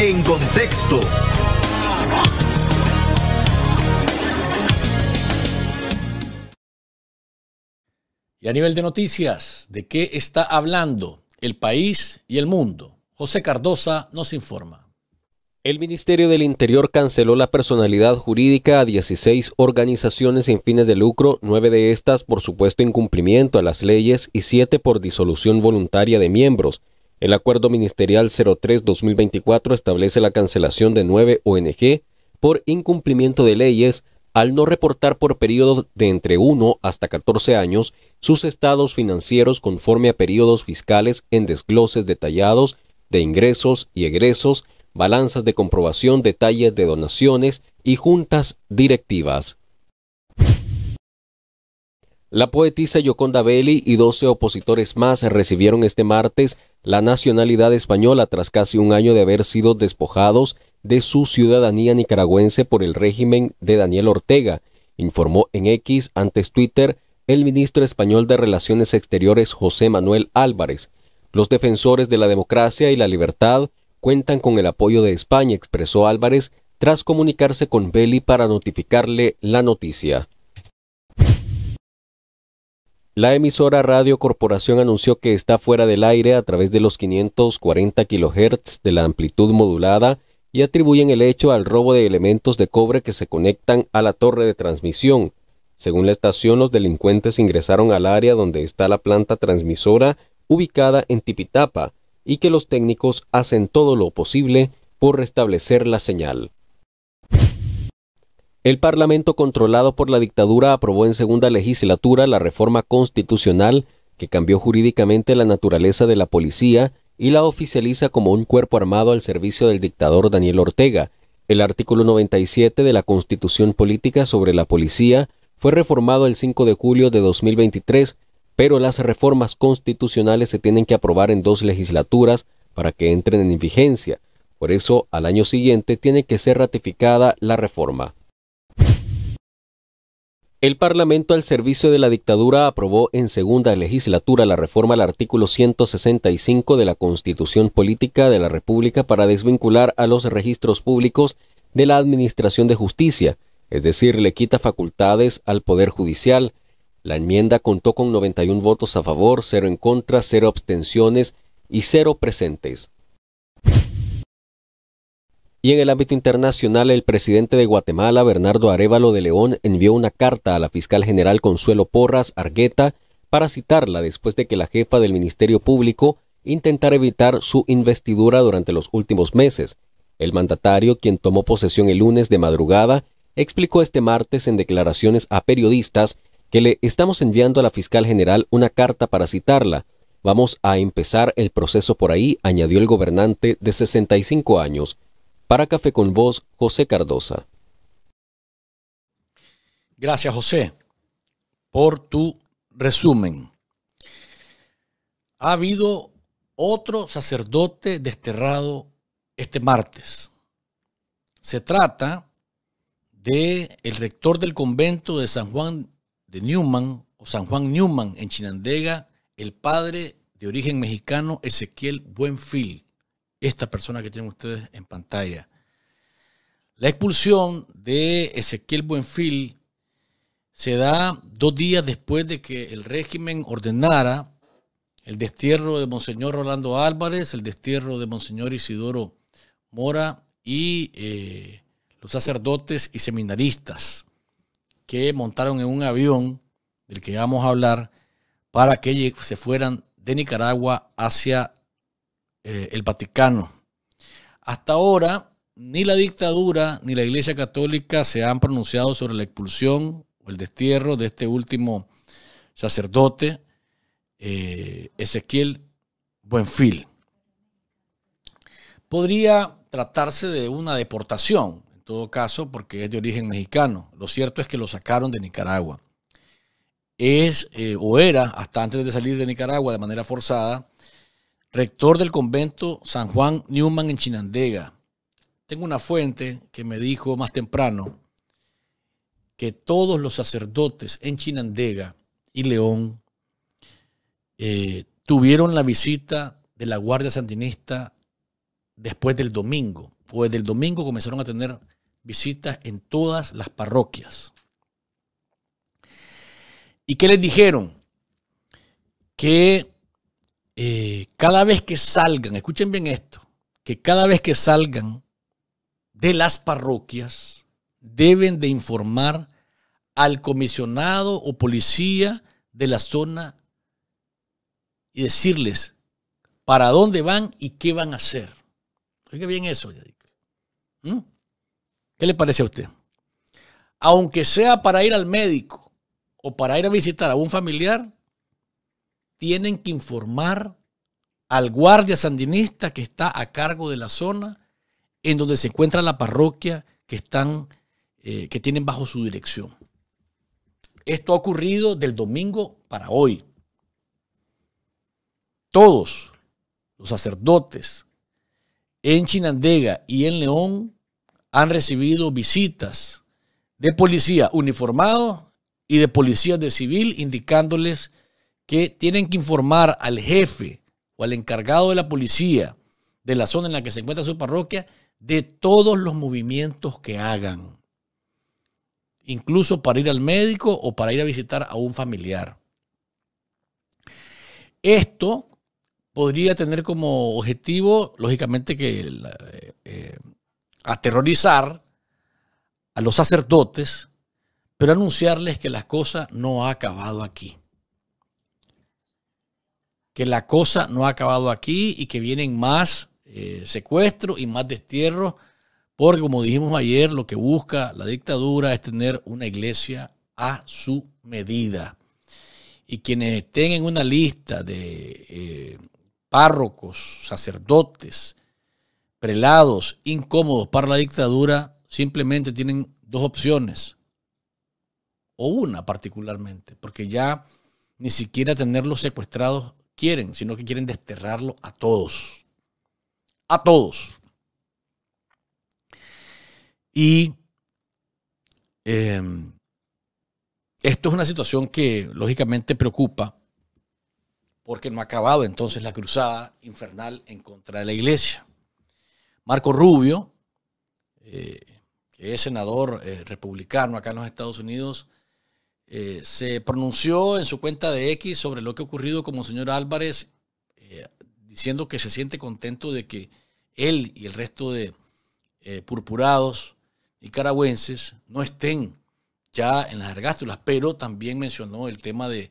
En contexto. Y a nivel de noticias, ¿de qué está hablando el país y el mundo? José Cardosa nos informa. El Ministerio del Interior canceló la personalidad jurídica a 16 organizaciones sin fines de lucro, 9 de estas por supuesto incumplimiento a las leyes y 7 por disolución voluntaria de miembros. El acuerdo ministerial 03-2024 establece la cancelación de nueve ONG por incumplimiento de leyes al no reportar por periodos de entre 1 hasta 14 años sus estados financieros conforme a periodos fiscales en desgloses detallados de ingresos y egresos, balanzas de comprobación, detalles de donaciones y juntas directivas. La poetisa Yoconda Belli y 12 opositores más recibieron este martes la nacionalidad española tras casi un año de haber sido despojados de su ciudadanía nicaragüense por el régimen de Daniel Ortega, informó en X antes Twitter el ministro español de Relaciones Exteriores José Manuel Álvarez. Los defensores de la democracia y la libertad cuentan con el apoyo de España, expresó Álvarez tras comunicarse con Belli para notificarle la noticia. La emisora Radio Corporación anunció que está fuera del aire a través de los 540 kHz de la amplitud modulada y atribuyen el hecho al robo de elementos de cobre que se conectan a la torre de transmisión. Según la estación, los delincuentes ingresaron al área donde está la planta transmisora ubicada en Tipitapa y que los técnicos hacen todo lo posible por restablecer la señal. El Parlamento controlado por la dictadura aprobó en segunda legislatura la reforma constitucional que cambió jurídicamente la naturaleza de la policía y la oficializa como un cuerpo armado al servicio del dictador Daniel Ortega. El artículo 97 de la Constitución Política sobre la Policía fue reformado el 5 de julio de 2023, pero las reformas constitucionales se tienen que aprobar en dos legislaturas para que entren en vigencia. Por eso, al año siguiente tiene que ser ratificada la reforma. El Parlamento al servicio de la dictadura aprobó en segunda legislatura la reforma al artículo 165 de la Constitución Política de la República para desvincular a los registros públicos de la Administración de Justicia, es decir, le quita facultades al Poder Judicial. La enmienda contó con 91 votos a favor, 0 en contra, 0 abstenciones y 0 presentes. Y en el ámbito internacional, el presidente de Guatemala, Bernardo Arevalo de León, envió una carta a la fiscal general Consuelo Porras Argueta para citarla después de que la jefa del Ministerio Público intentara evitar su investidura durante los últimos meses. El mandatario, quien tomó posesión el lunes de madrugada, explicó este martes en declaraciones a periodistas que le estamos enviando a la fiscal general una carta para citarla. Vamos a empezar el proceso por ahí, añadió el gobernante de 65 años. Para Café con Voz, José Cardosa. Gracias, José, por tu resumen. Ha habido otro sacerdote desterrado este martes. Se trata de el rector del convento de San Juan de Newman o San Juan Newman en Chinandega, el padre de origen mexicano Ezequiel Buenfil esta persona que tienen ustedes en pantalla. La expulsión de Ezequiel Buenfil se da dos días después de que el régimen ordenara el destierro de Monseñor Rolando Álvarez, el destierro de Monseñor Isidoro Mora y eh, los sacerdotes y seminaristas que montaron en un avión del que vamos a hablar para que se fueran de Nicaragua hacia eh, el Vaticano. Hasta ahora, ni la dictadura ni la Iglesia Católica se han pronunciado sobre la expulsión o el destierro de este último sacerdote, eh, Ezequiel Buenfil. Podría tratarse de una deportación, en todo caso, porque es de origen mexicano. Lo cierto es que lo sacaron de Nicaragua. Es eh, o era, hasta antes de salir de Nicaragua de manera forzada, rector del convento San Juan Newman en Chinandega. Tengo una fuente que me dijo más temprano que todos los sacerdotes en Chinandega y León eh, tuvieron la visita de la Guardia Sandinista después del domingo. Pues del domingo comenzaron a tener visitas en todas las parroquias. ¿Y qué les dijeron? Que eh, cada vez que salgan, escuchen bien esto, que cada vez que salgan de las parroquias, deben de informar al comisionado o policía de la zona y decirles para dónde van y qué van a hacer. Oiga bien eso, ¿Mm? ¿Qué le parece a usted? Aunque sea para ir al médico o para ir a visitar a un familiar, tienen que informar al guardia sandinista que está a cargo de la zona en donde se encuentra la parroquia que, están, eh, que tienen bajo su dirección. Esto ha ocurrido del domingo para hoy. Todos los sacerdotes en Chinandega y en León han recibido visitas de policía uniformado y de policía de civil indicándoles que tienen que informar al jefe o al encargado de la policía de la zona en la que se encuentra su parroquia de todos los movimientos que hagan, incluso para ir al médico o para ir a visitar a un familiar. Esto podría tener como objetivo, lógicamente, que eh, eh, aterrorizar a los sacerdotes, pero anunciarles que las cosas no ha acabado aquí que la cosa no ha acabado aquí y que vienen más eh, secuestros y más destierros, porque como dijimos ayer, lo que busca la dictadura es tener una iglesia a su medida. Y quienes estén en una lista de eh, párrocos, sacerdotes, prelados incómodos para la dictadura, simplemente tienen dos opciones, o una particularmente, porque ya ni siquiera tenerlos secuestrados quieren, sino que quieren desterrarlo a todos. A todos. Y em, esto es una situación que lógicamente preocupa porque no ha acabado entonces la cruzada infernal en contra de la iglesia. Marco Rubio, eh, que es senador eh, republicano acá en los Estados Unidos, eh, se pronunció en su cuenta de X sobre lo que ha ocurrido como señor Álvarez, eh, diciendo que se siente contento de que él y el resto de eh, purpurados nicaragüenses no estén ya en las argástulas, pero también mencionó el tema del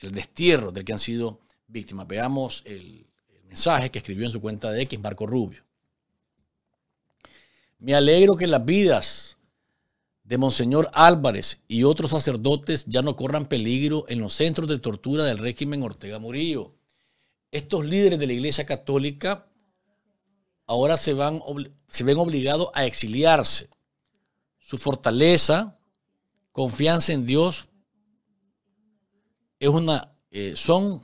destierro del que han sido víctimas. Veamos el, el mensaje que escribió en su cuenta de X Marco Rubio. Me alegro que las vidas de Monseñor Álvarez y otros sacerdotes ya no corran peligro en los centros de tortura del régimen Ortega Murillo. Estos líderes de la Iglesia Católica ahora se, van, se ven obligados a exiliarse. Su fortaleza, confianza en Dios, es una, eh, son,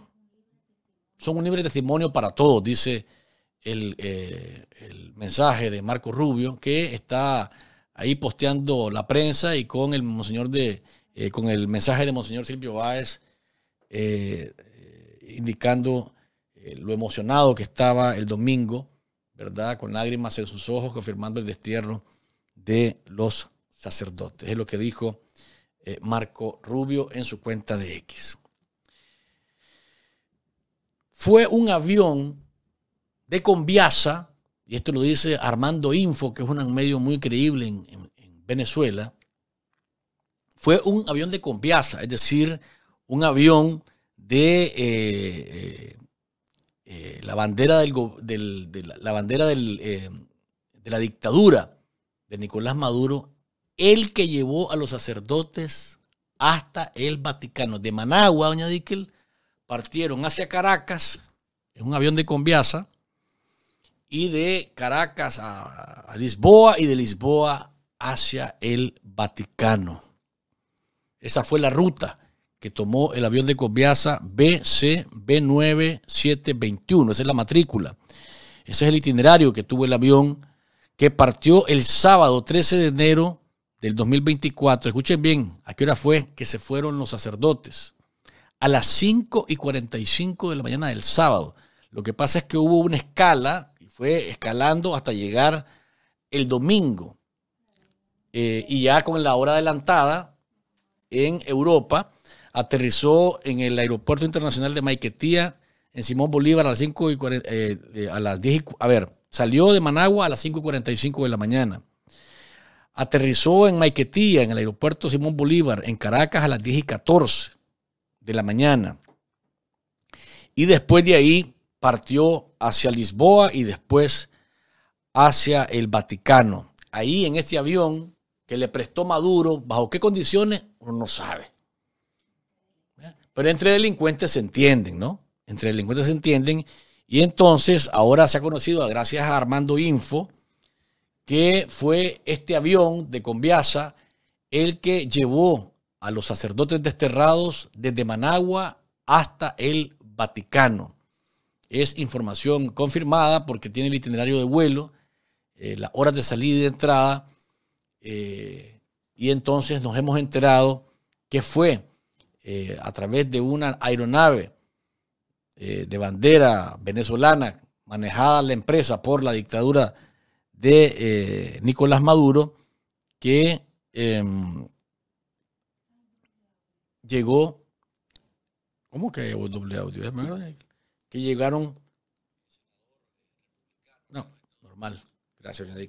son un libre testimonio para todos, dice el, eh, el mensaje de Marco Rubio, que está ahí posteando la prensa y con el monseñor de, eh, con el mensaje de Monseñor Silvio Báez, eh, eh, indicando lo emocionado que estaba el domingo, ¿verdad? Con lágrimas en sus ojos, confirmando el destierro de los sacerdotes. Es lo que dijo Marco Rubio en su cuenta de X. Fue un avión de Conviasa y esto lo dice Armando Info, que es un medio muy creíble en, Venezuela, fue un avión de combiaza, es decir, un avión de eh, eh, eh, la bandera, de, la, bandera de la dictadura de Nicolás Maduro, el que llevó a los sacerdotes hasta el Vaticano. De Managua, doña Dickel, partieron hacia Caracas en un avión de conviasa y de Caracas a, Lisboa y de Lisboa hacia el Vaticano. Esa fue la ruta que tomó el avión de Cobiasa BCB9721. Esa es la matrícula. Ese es el itinerario que tuvo el avión que partió el sábado 13 de enero del 2024. Escuchen bien, ¿a qué hora fue que se fueron los sacerdotes? A las 5 y 45 de la mañana del sábado. Lo que pasa es que hubo una escala fue escalando hasta llegar el domingo. Eh, y ya con la hora adelantada en Europa, aterrizó en el Aeropuerto Internacional de Maiquetía, en Simón Bolívar a las 5 y eh, a las 10 y, a ver, salió de Managua a las 5 45 de la mañana. Aterrizó en Maiquetía, en el aeropuerto Simón Bolívar, en Caracas a las 10 y 14 de la mañana. Y después de ahí partió hacia Lisboa y después hacia el Vaticano. Ahí en este avión que le prestó Maduro, bajo qué condiciones, uno no sabe. Pero entre delincuentes se entienden, ¿no? Entre delincuentes se entienden. Y entonces ahora se ha conocido, gracias a Armando Info, que fue este avión de Conviasa el que llevó a los sacerdotes desterrados desde Managua hasta el Vaticano es información confirmada porque tiene el itinerario de vuelo, eh, las horas de salida y de entrada, eh, y entonces nos hemos enterado que fue eh, a través de una aeronave de bandera venezolana manejada la empresa por la dictadura de Nicolás Maduro, que em, llegó, ¿cómo que doble audio? que llegaron. No, normal. Gracias, señor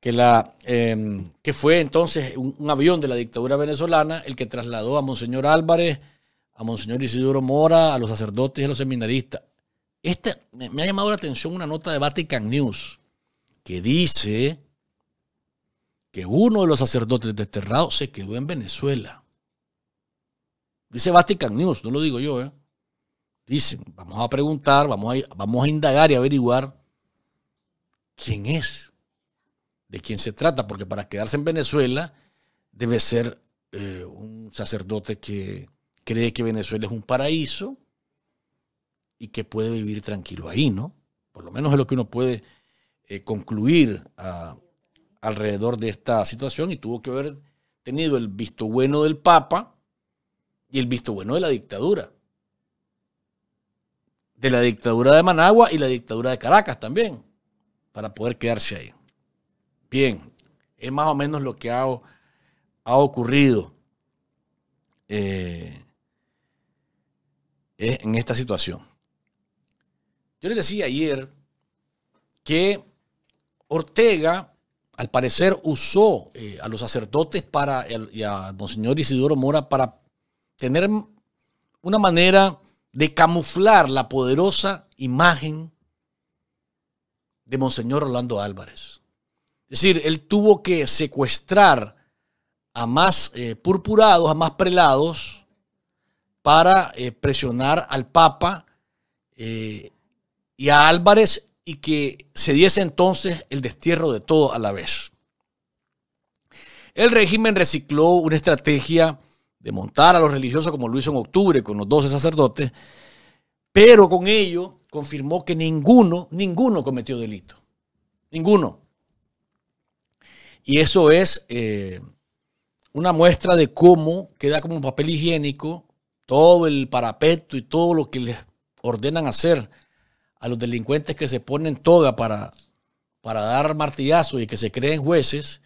Que, la, em, que fue entonces un, avión de la dictadura venezolana el que trasladó a Monseñor Álvarez, a Monseñor Isidoro Mora, a los sacerdotes y a los seminaristas. Este, me, me ha llamado la atención una nota de Vatican News que dice que uno de los sacerdotes desterrados se quedó en Venezuela. Dice Vatican News, no lo digo yo, ¿eh? dicen, vamos a preguntar, vamos a, vamos a indagar y averiguar quién es, de quién se trata, porque para quedarse en Venezuela debe ser eh, un sacerdote que cree que Venezuela es un paraíso y que puede vivir tranquilo ahí, ¿no? Por lo menos es lo que uno puede eh, concluir ah, alrededor de esta situación y tuvo que haber tenido el visto bueno del Papa y el visto bueno de la dictadura de la dictadura de Managua y la dictadura de Caracas también, para poder quedarse ahí. Bien, es más o menos lo que ha, ha ocurrido eh, eh, en esta situación. Yo les decía ayer que Ortega, al parecer, usó eh, a los sacerdotes para, y al Monseñor Isidoro Mora para tener una manera de camuflar la poderosa imagen de Monseñor Orlando Álvarez. Es decir, él tuvo que secuestrar a más eh, purpurados, a más prelados, para eh, presionar al Papa eh, y a Álvarez y que se diese entonces el destierro de todo a la vez. El régimen recicló una estrategia de montar a los religiosos como lo hizo en octubre con los 12 sacerdotes, pero con ello confirmó que ninguno, ninguno cometió delito. Ninguno. Y eso es eh, una muestra de cómo queda como un papel higiénico todo el parapeto y todo lo que les ordenan hacer a los delincuentes que se ponen toga para, para dar martillazos y que se creen jueces,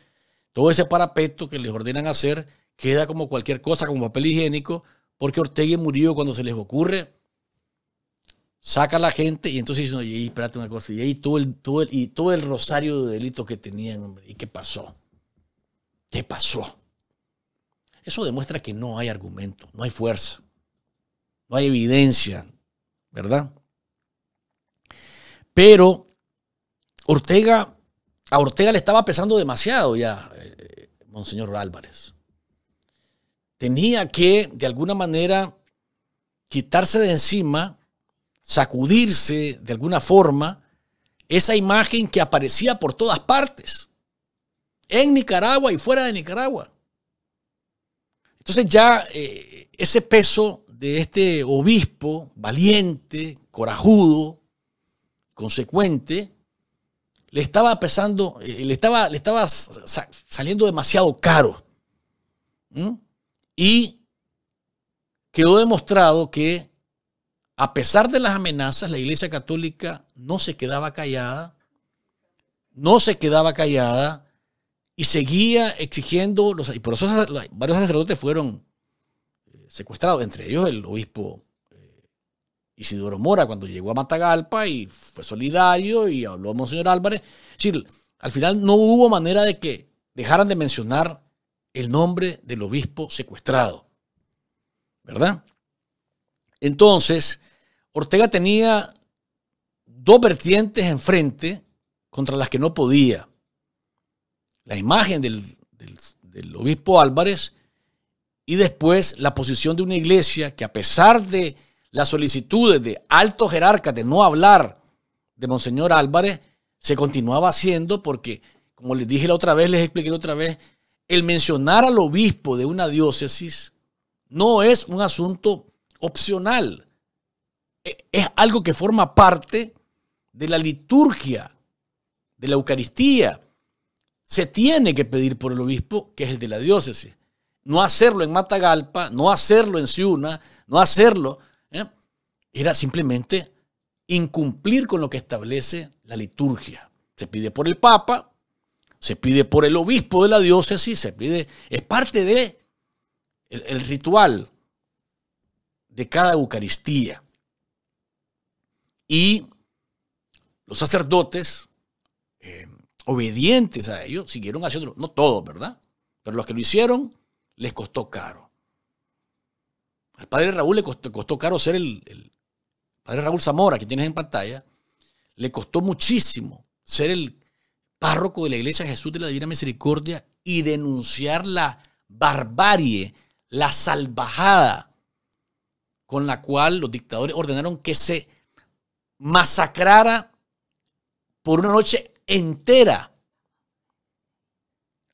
todo ese parapeto que les ordenan hacer queda como cualquier cosa, como papel higiénico, porque Ortega murió cuando se les ocurre, saca a la gente y entonces dicen, oye, espérate una cosa, y ahí todo el, y todo el rosario de delitos que tenían, ¿y qué pasó? ¿Qué pasó? Eso demuestra que no hay argumento, no hay fuerza, no hay evidencia, ¿verdad? Pero Ortega, a Ortega le estaba pesando demasiado ya, eh, Monseñor Álvarez tenía que, de alguna manera, quitarse de encima, sacudirse de alguna forma esa imagen que aparecía por todas partes, en Nicaragua y fuera de Nicaragua. Entonces ya eh, ese peso de este obispo valiente, corajudo, consecuente, le estaba pesando, eh, le, estaba, le estaba saliendo demasiado caro. Y quedó demostrado que a pesar de las amenazas, la Iglesia Católica no se quedaba callada, no se quedaba callada y seguía exigiendo, los, y por eso varios sacerdotes fueron eh, secuestrados, entre ellos el obispo eh, Isidoro Mora cuando llegó a Matagalpa y fue solidario y habló a Monseñor Álvarez. Es decir, al final no hubo manera de que dejaran de mencionar el nombre del obispo secuestrado. ¿Verdad? Entonces, Ortega tenía dos vertientes enfrente contra las que no podía. La imagen del, obispo Álvarez y después la posición de una iglesia que a pesar de las solicitudes de altos jerarcas de no hablar de Monseñor Álvarez, se continuaba haciendo porque, como les dije la otra vez, les expliqué otra vez, el mencionar al obispo de una diócesis no es un asunto opcional. E-, es algo que forma parte de la liturgia, de la Eucaristía. Se tiene que pedir por el obispo, que es el de la diócesis. No hacerlo en Matagalpa, no hacerlo en Ciuna, no hacerlo. ¿eh? Era simplemente incumplir con lo que establece la liturgia. Se pide por el Papa, se pide por el obispo de la diócesis, se pide, es parte de el, ritual de cada Eucaristía. Y los sacerdotes, eh, obedientes a ellos, siguieron haciéndolo, no todos, ¿verdad? Pero los que lo hicieron les costó caro. Al padre Raúl le costó, caro ser el, el padre Raúl Zamora, que tienes en pantalla, le costó muchísimo ser el párroco de la Iglesia Jesús de la Divina Misericordia y denunciar la barbarie, la salvajada con la cual los dictadores ordenaron que se masacrara por una noche entera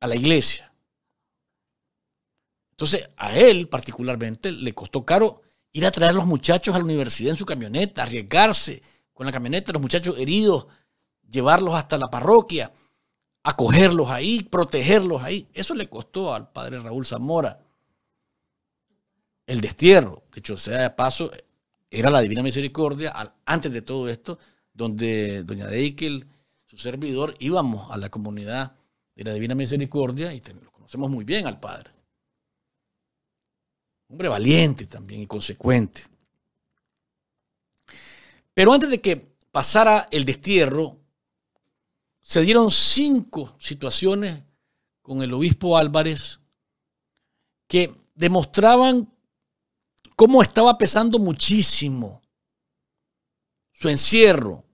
a la iglesia. Entonces, a él particularmente le costó caro ir a traer a los muchachos a la universidad en su camioneta, arriesgarse con la camioneta, los muchachos heridos, llevarlos hasta la parroquia, acogerlos ahí, protegerlos ahí. Eso le costó al padre Raúl Zamora el destierro, De hecho sea de paso, era la Divina Misericordia, antes de todo esto, donde doña Deikel, su servidor, íbamos a la comunidad de la Divina Misericordia y lo conocemos muy bien al Padre. Hombre valiente también y consecuente. Pero antes de que pasara el destierro, se dieron cinco situaciones con el obispo Álvarez que demostraban cómo estaba pesando muchísimo su encierro,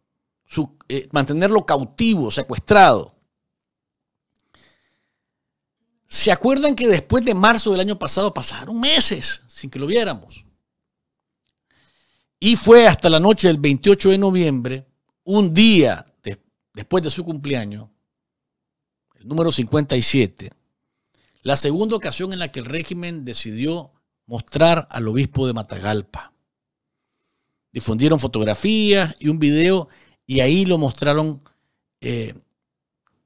su, eh, mantenerlo cautivo, secuestrado. ¿Se acuerdan que después de marzo del año pasado pasaron meses sin que lo viéramos? Y fue hasta la noche del 28 de noviembre, un día después de su cumpleaños, el número 57, la segunda ocasión en la que el régimen decidió mostrar al obispo de Matagalpa. Difundieron fotografías y un video y ahí lo mostraron eh,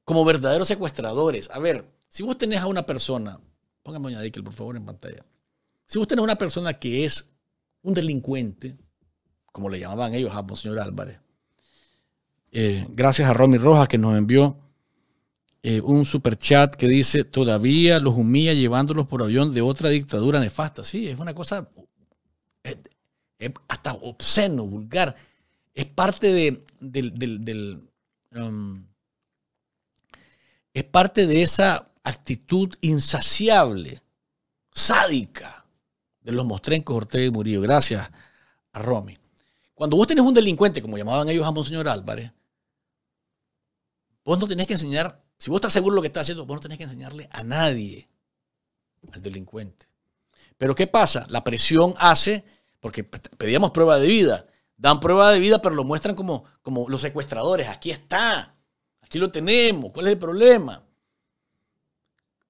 como verdaderos secuestradores. A ver, si vos tenés a una persona, póngame a Dickel, por favor, en pantalla. Si vos tenés a una persona que es un delincuente, como le llamaban ellos a Monseñor Álvarez, eh, gracias a Romy Rojas que nos envió eh, un super chat que dice, todavía los humilla llevándolos por avión de otra dictadura nefasta. Sí, es una cosa eh, hasta obsceno, vulgar. Es parte de, um, es parte de esa actitud insaciable, sádica, de los mostrencos Ortega y Murillo. Gracias a Romy. Cuando vos tenés un delincuente, como llamaban ellos a Monseñor Álvarez, Vos no tenés que enseñar, si vos estás seguro de lo que estás haciendo, vos no tenés que enseñarle a nadie, al delincuente. Pero ¿qué pasa? La presión hace, porque pedíamos prueba de vida, dan prueba de vida, pero lo muestran como, como los secuestradores. Aquí está, aquí lo tenemos, ¿cuál es el problema?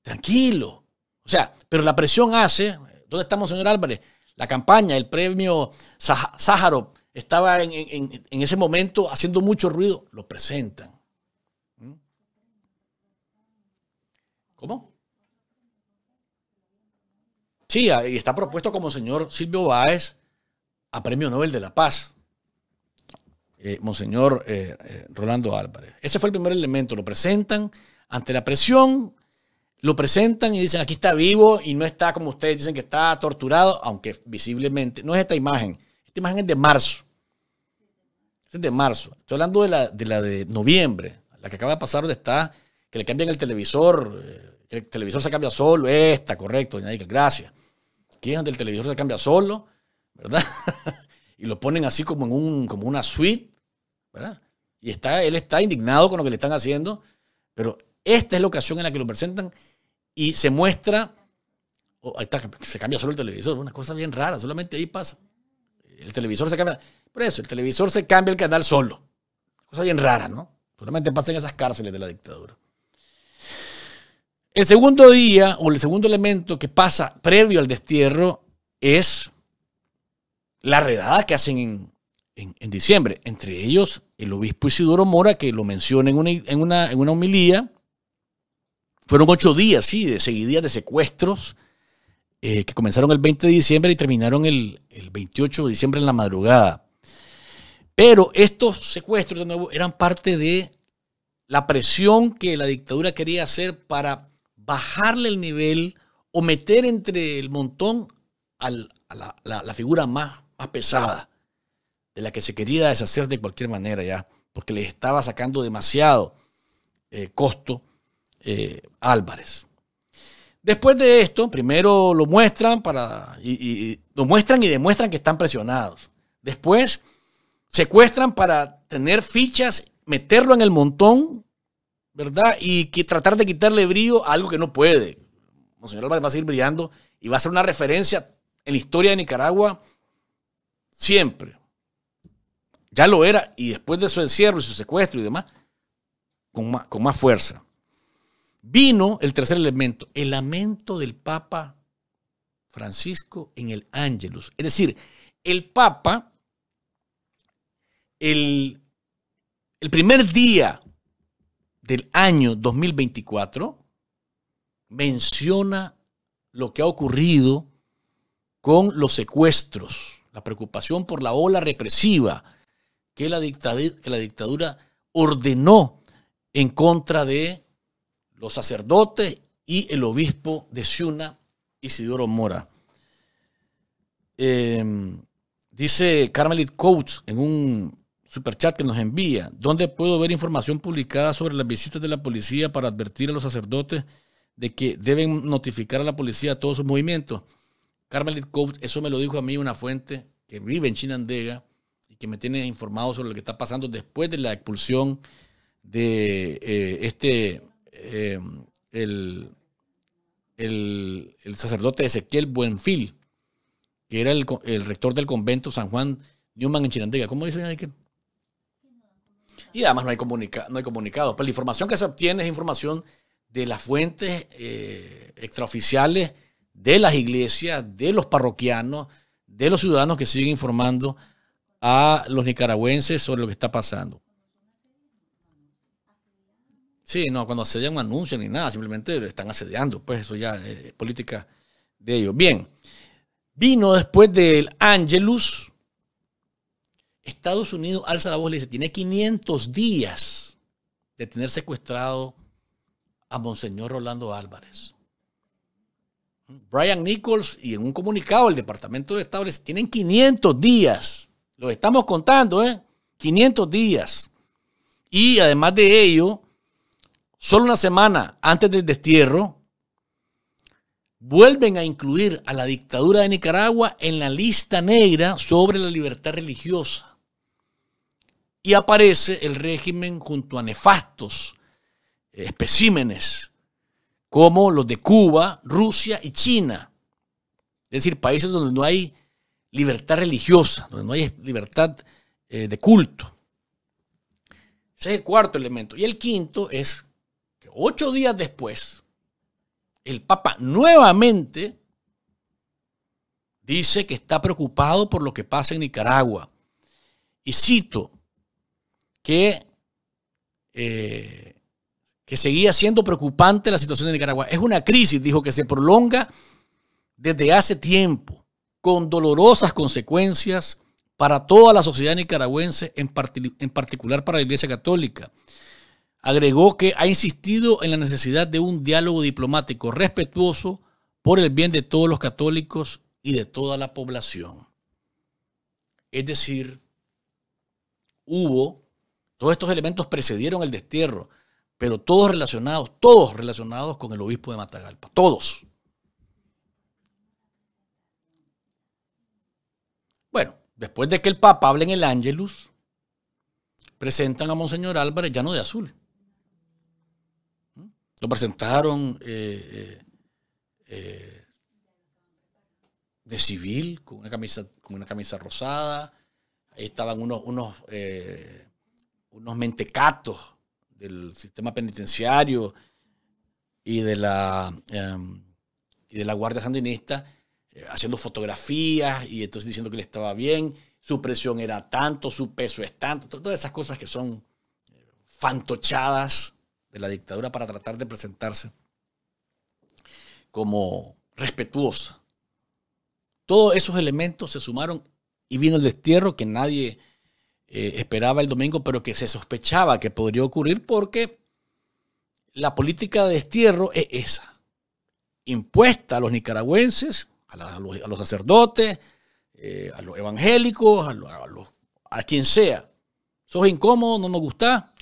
Tranquilo. O sea, pero la presión hace, ¿dónde estamos, señor Álvarez? La campaña, el premio Sáharov, estaba en ese momento haciendo mucho ruido, lo presentan. ¿Cómo? Sí, ah, y está propuesto como señor Silvio Báez a Premio Nobel de la Paz. Eh, Monseñor eh, eh, Rolando Álvarez. Ese fue el primer elemento. Lo presentan ante la presión, lo presentan y dicen, aquí está vivo y no está como ustedes dicen que está torturado, aunque visiblemente. No es esta imagen. Esta imagen es de marzo. es de marzo. Estoy hablando la de, la de noviembre, la que acaba de pasar donde está que le cambien el televisor, eh, que el televisor se cambia solo, esta, correcto, doña gracias. Que es donde el televisor se cambia solo, ¿verdad? y lo ponen así como en un, como una suite, ¿verdad? Y está, él está indignado con lo que le están haciendo, pero esta es la ocasión en la que lo presentan y se muestra, oh, ahí está, se cambia solo el televisor, una cosa bien rara, solamente ahí pasa. El televisor se cambia, por eso, el televisor se cambia el canal solo. Cosa bien rara, ¿no? Solamente pasa en esas cárceles de la dictadura. El segundo día o el segundo elemento que pasa previo al destierro es la redada que hacen en, diciembre. Entre ellos, el obispo Isidoro Mora, que lo menciona en una, en homilía. Fueron ocho días, sí, de seguidía de secuestros eh, que comenzaron el 20 de diciembre y terminaron el, el 28 de diciembre en la madrugada. Pero estos secuestros, de nuevo, eran parte de la presión que la dictadura quería hacer para bajarle el nivel o meter entre el montón a la, figura más, pesada, de la que se quería deshacer de cualquier manera ya, porque le estaba sacando demasiado eh, costo eh, Álvarez. Después de esto, primero lo muestran para y, y, lo muestran y demuestran que están presionados. Después secuestran para tener fichas, meterlo en el montón ¿verdad? Y que tratar de quitarle brillo a algo que no puede. Monseñor Álvarez va a seguir brillando y va a ser una referencia en la historia de Nicaragua siempre. Ya lo era y después de su encierro y su secuestro y demás, con más, fuerza. Vino el tercer elemento, el lamento del Papa Francisco en el Ángelus. Es decir, el Papa, el, el primer día del año 2024 menciona lo que ha ocurrido con los secuestros, la preocupación por la ola represiva que la, dictadura, ordenó en contra de los sacerdotes y el obispo de Ciuna, Isidoro Mora. Em, dice Carmelit Coates en un superchat que nos envía. ¿Dónde puedo ver información publicada sobre las visitas de la policía para advertir a los sacerdotes de que deben notificar a la policía todos sus movimientos? Carmelit Coach, eso me lo dijo a mí una fuente que vive en Chinandega y que me tiene informado sobre lo que está pasando después de la expulsión de eh, este, eh, el, sacerdote Ezequiel Buenfil, que era el, rector del convento San Juan Newman en Chinandega. ¿Cómo dice, que? Y además no hay, no hay comunicado. Pero pues la información que se obtiene es información de las fuentes eh, extraoficiales de las iglesias, de los parroquianos, de los ciudadanos que siguen informando a los nicaragüenses sobre lo que está pasando. Sí, no, cuando asedian un anuncian ni nada, simplemente están asediando, pues eso ya eh, es política de ellos. Bien, vino después del Angelus, Estados Unidos alza la voz y dice, tiene 500 días de tener secuestrado a Monseñor Rolando Álvarez. Brian Nichols y en un comunicado el Departamento de Estado dice, tienen 500 días. lo estamos contando, ¿eh? 500 días. Y además de ello, solo una semana antes del destierro, vuelven a incluir a la dictadura de Nicaragua en la lista negra sobre la libertad religiosa y aparece el régimen junto a nefastos eh, especímenes como los de Cuba, Rusia y China. Es decir, países donde no hay libertad religiosa, donde no hay libertad eh, de culto. Ese es el cuarto elemento. Y el quinto es que ocho días después, el Papa nuevamente dice que está preocupado por lo que pasa en Nicaragua. Y cito, eh, que, seguía siendo preocupante la situación en Nicaragua. Es una crisis, dijo, que se prolonga desde hace tiempo, con dolorosas consecuencias para toda la sociedad nicaragüense, en particular para la Iglesia Católica. Agregó que ha insistido en la necesidad de un diálogo diplomático respetuoso por el bien de todos los católicos y de toda la población. Es decir, hubo todos estos elementos precedieron el destierro, pero todos relacionados, todos relacionados con el obispo de Matagalpa, todos. Bueno, después de que el Papa hable en el Ángelus, presentan a Monseñor Álvarez Llano de Azul. Lo presentaron eh, eh, eh, de civil, con una camisa, con una camisa rosada. Ahí estaban unos, unos unos mentecatos del sistema penitenciario y de la, em, y de la Guardia Sandinista eh, haciendo fotografías y entonces diciendo que le estaba bien, su presión era tanto, su peso es tanto, todas esas cosas que son eh, fantochadas de la dictadura para tratar de presentarse como respetuosa. Todos esos elementos se sumaron y vino el destierro que nadie eh, esperaba el domingo, pero que se sospechaba que podría ocurrir porque la política de destierro es esa, impuesta a los nicaragüenses, a, los, sacerdotes, eh, a los evangélicos, a, a quien sea. Sos incómodo, no nos gusta,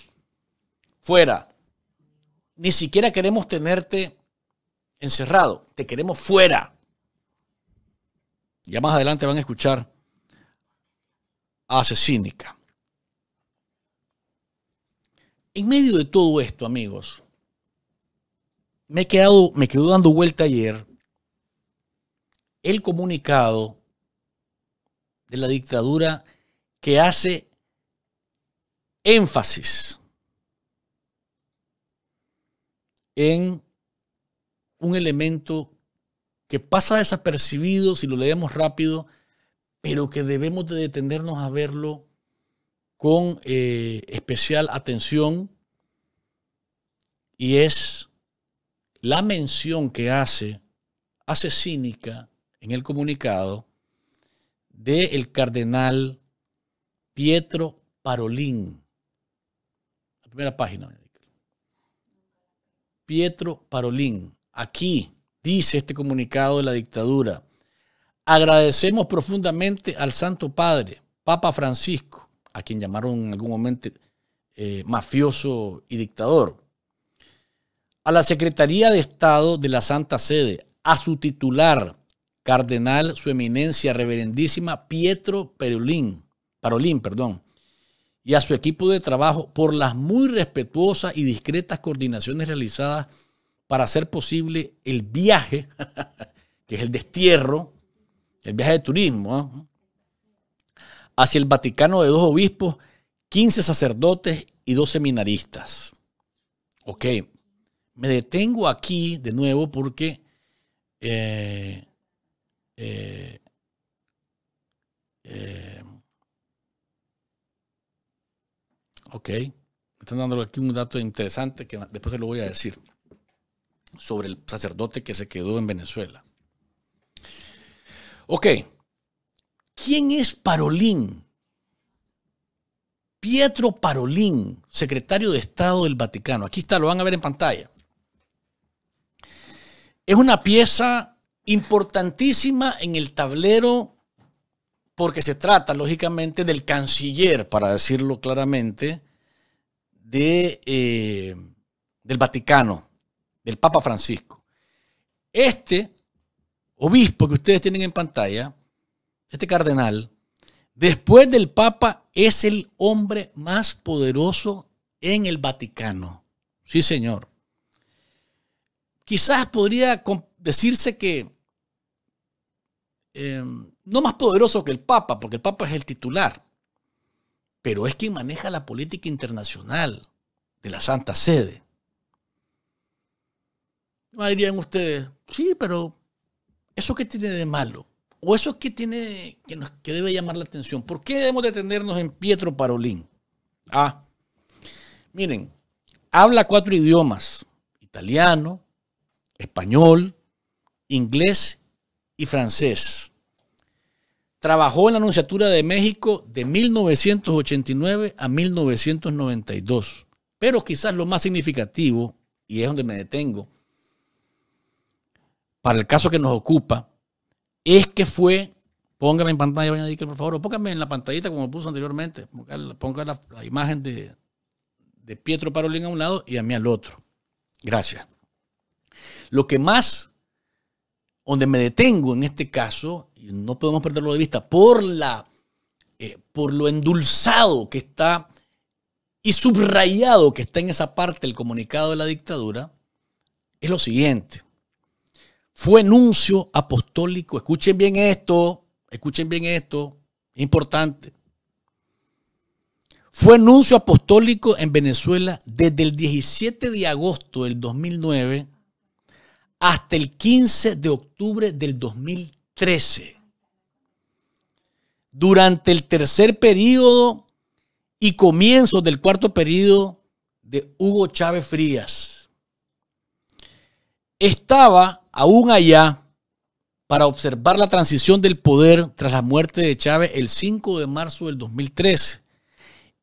fuera. Ni siquiera queremos tenerte encerrado, te queremos fuera. Ya más adelante van a escuchar asesínica. En medio de todo esto, amigos, me he quedado, me quedó dando vuelta ayer el comunicado de la dictadura que hace énfasis en un elemento que pasa desapercibido si lo leemos rápido, pero que debemos de detenernos a verlo con eh, especial atención y es la mención que hace, hace cínica en el comunicado del el cardenal Pietro Parolín. La primera página. Pietro Parolín. Aquí dice este comunicado de la dictadura. Agradecemos profundamente al Santo Padre, Papa Francisco, a quien llamaron en algún momento eh, mafioso y dictador, a la Secretaría de Estado de la Santa Sede, a su titular, Cardenal Su Eminencia Reverendísima Pietro Perolín, Parolín, perdón, y a su equipo de trabajo por las muy respetuosas y discretas coordinaciones realizadas para hacer posible el viaje, que es el destierro, el viaje de turismo, ¿ah? hacia el Vaticano de dos obispos, 15 sacerdotes y dos seminaristas. Ok, me detengo aquí de nuevo porque eh, eh, eh, ok, me están dando aquí un dato interesante que después se lo voy a decir sobre el sacerdote que se quedó en Venezuela. Ok. ¿Quién es Parolín? Pietro Parolín, secretario de Estado del Vaticano. Aquí está, lo van a ver en pantalla. Es una pieza importantísima en el tablero porque se trata, lógicamente, del canciller, para decirlo claramente, eh, del Vaticano, del Papa Francisco. Este obispo que ustedes tienen en pantalla, este cardenal, después del Papa es el hombre más poderoso en el Vaticano. Sí, señor. Quizás podría decirse que em, no más poderoso que el Papa, porque el Papa es el titular, pero es quien maneja la política internacional de la Santa Sede. No dirían ustedes, sí, pero ¿Eso qué tiene de malo? ¿O eso qué tiene que, nos, que debe llamar la atención? ¿Por qué debemos detenernos en Pietro Parolín? Ah, miren, habla cuatro idiomas, italiano, español, inglés y francés. Trabajó en la Anunciatura de México de 1989 a 1992. Pero quizás lo más significativo, y es donde me detengo, para el caso que nos ocupa, es que fue, póngame en pantalla, doña por favor, o póngame en la pantallita como puso anteriormente, ponga la, imagen de, Pietro Parolín a un lado y a mí al otro. Gracias. Lo que más, donde me detengo en este caso, y no podemos perderlo de vista, por, la, eh, por lo endulzado que está y subrayado que está en esa parte el comunicado de la dictadura, es lo siguiente fue nuncio apostólico. Escuchen bien esto, escuchen bien esto, importante. Fue nuncio apostólico en Venezuela desde el 17 de agosto del 2009 hasta el 15 de octubre del 2013. Durante el tercer periodo y comienzo del cuarto periodo de Hugo Chávez Frías. Estaba aún allá para observar la transición del poder tras la muerte de Chávez el 5 de marzo del 2013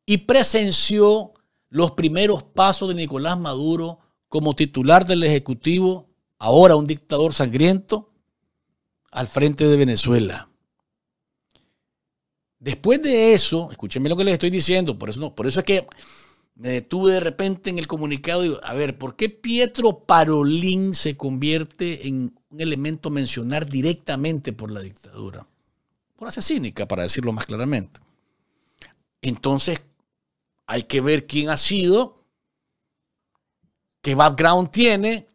y presenció los primeros pasos de Nicolás Maduro como titular del Ejecutivo, ahora un dictador sangriento, al frente de Venezuela. Después de eso, escúchenme lo que les estoy diciendo, por eso, no, por eso es que me detuve de repente en el comunicado y digo, a ver, ¿por qué Pietro Parolín se convierte en un elemento mencionar directamente por la dictadura? Por asesínica, para decirlo más claramente. Entonces, hay que ver quién ha sido, qué background tiene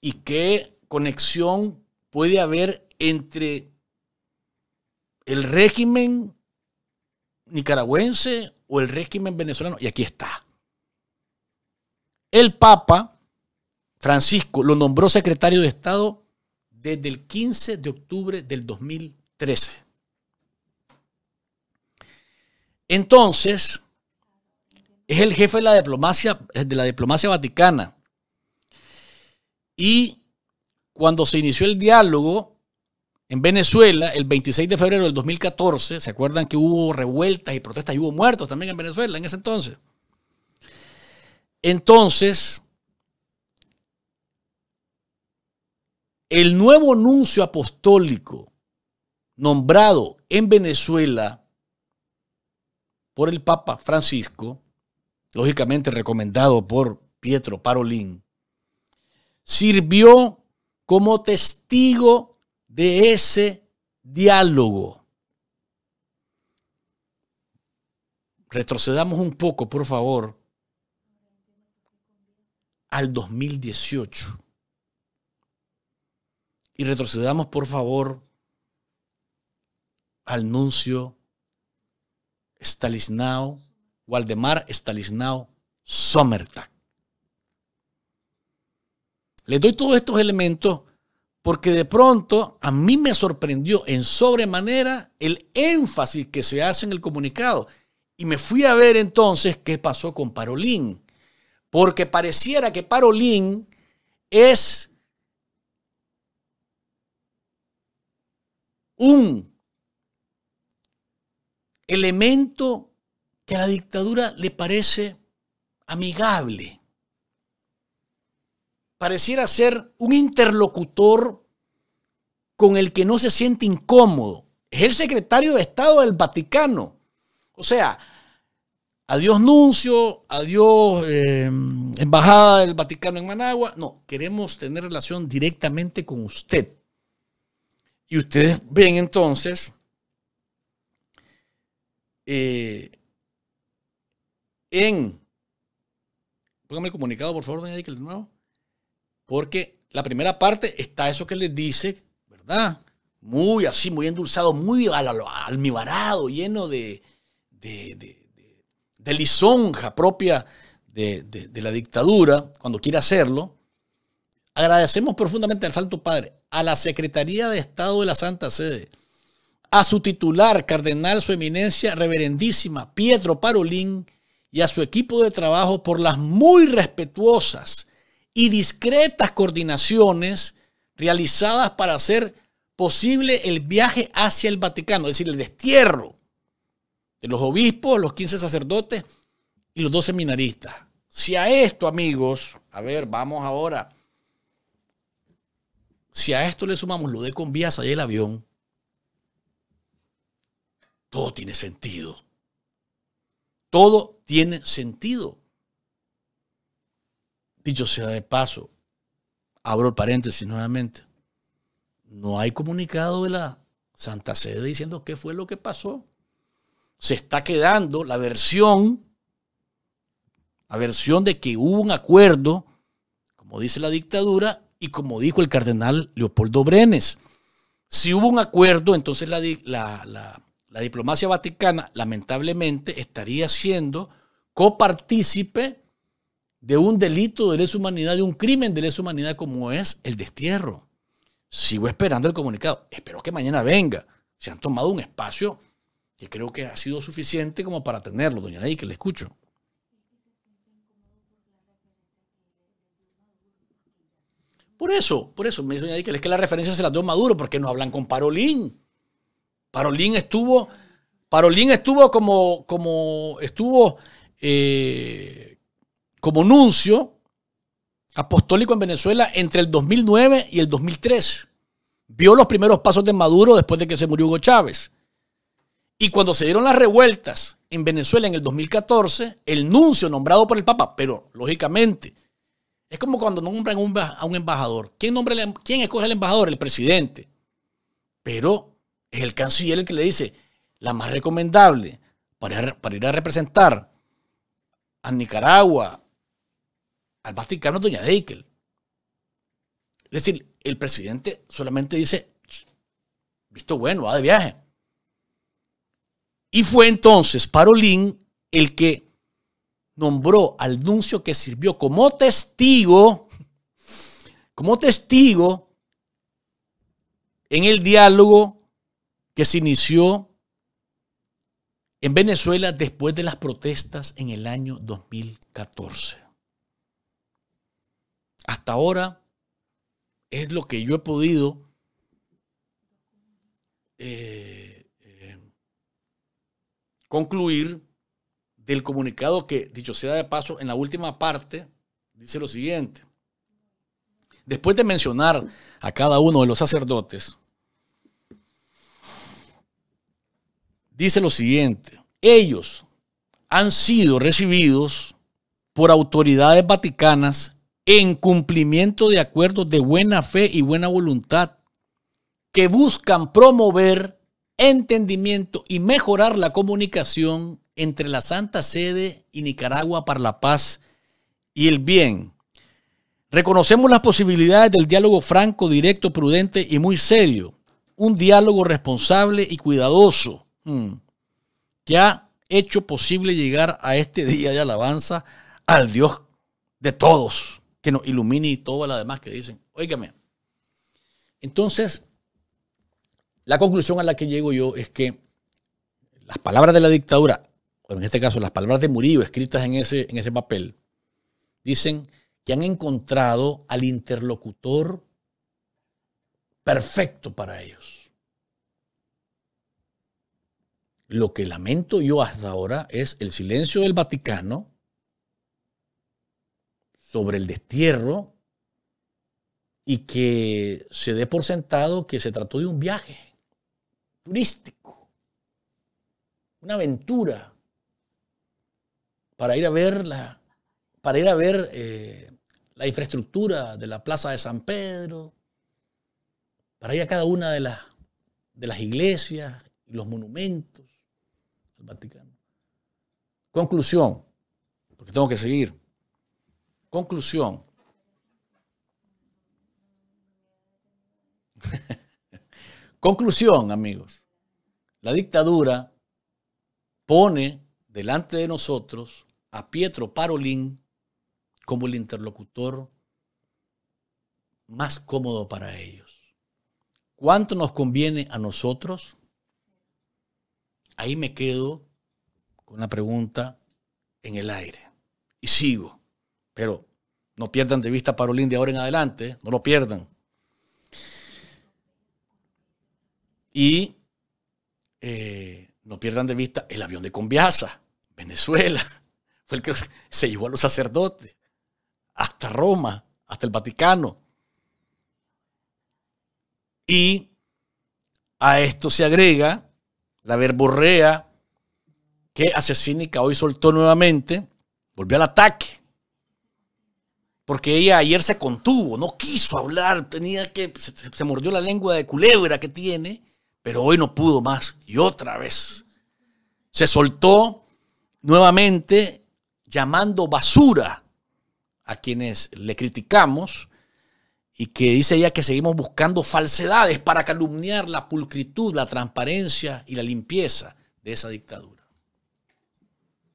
y qué conexión puede haber entre el régimen nicaragüense o el régimen venezolano. Y aquí está. El Papa Francisco lo nombró secretario de Estado desde el 15 de octubre del 2013. Entonces, es el jefe de la diplomacia, de la diplomacia vaticana. Y cuando se inició el diálogo, en Venezuela, el 26 de febrero del 2014, ¿se acuerdan que hubo revueltas y protestas y hubo muertos también en Venezuela en ese entonces? Entonces, el nuevo nuncio apostólico nombrado en Venezuela por el Papa Francisco, lógicamente recomendado por Pietro Parolín, sirvió como testigo de ese diálogo. Retrocedamos un poco, por favor, al 2018. Y retrocedamos, por favor, al nuncio Stalisnao, Waldemar Stalisnao Sommertag. Les doy todos estos elementos porque de pronto a mí me sorprendió en sobremanera el énfasis que se hace en el comunicado. Y me fui a ver entonces qué pasó con Parolín, porque pareciera que Parolín es un elemento que a la dictadura le parece amigable pareciera ser un interlocutor con el que no se siente incómodo. Es el secretario de Estado del Vaticano. O sea, adiós nuncio, adiós eh, embajada del Vaticano en Managua. No, queremos tener relación directamente con usted. Y ustedes ven entonces eh, en... Póngame el comunicado, por favor, doña que de nuevo. Porque la primera parte está eso que les dice, ¿verdad? Muy así, muy endulzado, muy almibarado, lleno de, lisonja propia de, de la dictadura, cuando quiere hacerlo. Agradecemos profundamente al Santo Padre, a la Secretaría de Estado de la Santa Sede, a su titular, Cardenal Su Eminencia Reverendísima Pietro Parolín, y a su equipo de trabajo por las muy respetuosas y discretas coordinaciones realizadas para hacer posible el viaje hacia el Vaticano, es decir, el destierro de los obispos, los 15 sacerdotes y los dos seminaristas. Si a esto, amigos, a ver, vamos ahora. Si a esto le sumamos lo de con y el avión, todo tiene sentido. Todo tiene sentido dicho sea de paso, abro el paréntesis nuevamente, no hay comunicado de la Santa Sede diciendo qué fue lo que pasó. Se está quedando la versión, la versión de que hubo un acuerdo, como dice la dictadura y como dijo el cardenal Leopoldo Brenes. Si hubo un acuerdo, entonces la, la diplomacia vaticana lamentablemente estaría siendo copartícipe de un delito de lesa humanidad, de un crimen de lesa humanidad como es el destierro. Sigo esperando el comunicado. Espero que mañana venga. Se han tomado un espacio que creo que ha sido suficiente como para tenerlo, doña nadie que le escucho. Por eso, por eso, me dice doña que es que la referencia se las dio Maduro, porque no hablan con Parolín. Parolín estuvo, Parolín estuvo como, como estuvo eh, como nuncio apostólico en Venezuela entre el 2009 y el 2003. Vio los primeros pasos de Maduro después de que se murió Hugo Chávez. Y cuando se dieron las revueltas en Venezuela en el 2014, el nuncio nombrado por el Papa, pero lógicamente, es como cuando nombran a un embajador. ¿Quién, em-, escoge al embajador? El presidente. Pero es el canciller el que le dice, la más recomendable para, para ir a representar a Nicaragua, al Vaticano doña Deikel. Es decir, el presidente solamente dice, visto bueno, va de viaje. Y fue entonces Parolín el que nombró al nuncio que sirvió como testigo, como testigo en el diálogo que se inició en Venezuela después de las protestas en el año 2014. Hasta ahora es lo que yo he podido eh, eh, concluir del comunicado que, dicho sea de paso, en la última parte dice lo siguiente. Después de mencionar a cada uno de los sacerdotes, dice lo siguiente, ellos han sido recibidos por autoridades vaticanas en cumplimiento de acuerdos de buena fe y buena voluntad que buscan promover entendimiento y mejorar la comunicación entre la Santa Sede y Nicaragua para la paz y el bien. Reconocemos las posibilidades del diálogo franco, directo, prudente y muy serio. Un diálogo responsable y cuidadoso hmm, que ha hecho posible llegar a este día de alabanza al Dios de todos que nos ilumine y todo lo demás que dicen. Óigame. Entonces, la conclusión a la que llego yo es que las palabras de la dictadura, o en este caso las palabras de Murillo escritas en ese, en ese papel, dicen que han encontrado al interlocutor perfecto para ellos. Lo que lamento yo hasta ahora es el silencio del Vaticano sobre el destierro y que se dé por sentado que se trató de un viaje turístico, una aventura para ir a ver la, para ir a ver eh, la infraestructura de la Plaza de San Pedro, para ir a cada una de las, de las iglesias y los monumentos del Vaticano. Conclusión, porque tengo que seguir. Conclusión. Conclusión, amigos. La dictadura pone delante de nosotros a Pietro Parolín como el interlocutor más cómodo para ellos. ¿Cuánto nos conviene a nosotros? Ahí me quedo con la pregunta en el aire y sigo. Pero no pierdan de vista a Parolín de ahora en adelante, no lo pierdan. Y eh, no pierdan de vista el avión de Conviasa, Venezuela. Fue el que se llevó a los sacerdotes hasta Roma, hasta el Vaticano. Y a esto se agrega la verborrea que asesínica hoy soltó nuevamente, volvió al ataque porque ella ayer se contuvo, no quiso hablar, tenía que, se, mordió la lengua de culebra que tiene, pero hoy no pudo más y otra vez se soltó nuevamente llamando basura a quienes le criticamos y que dice ella que seguimos buscando falsedades para calumniar la pulcritud, la transparencia y la limpieza de esa dictadura.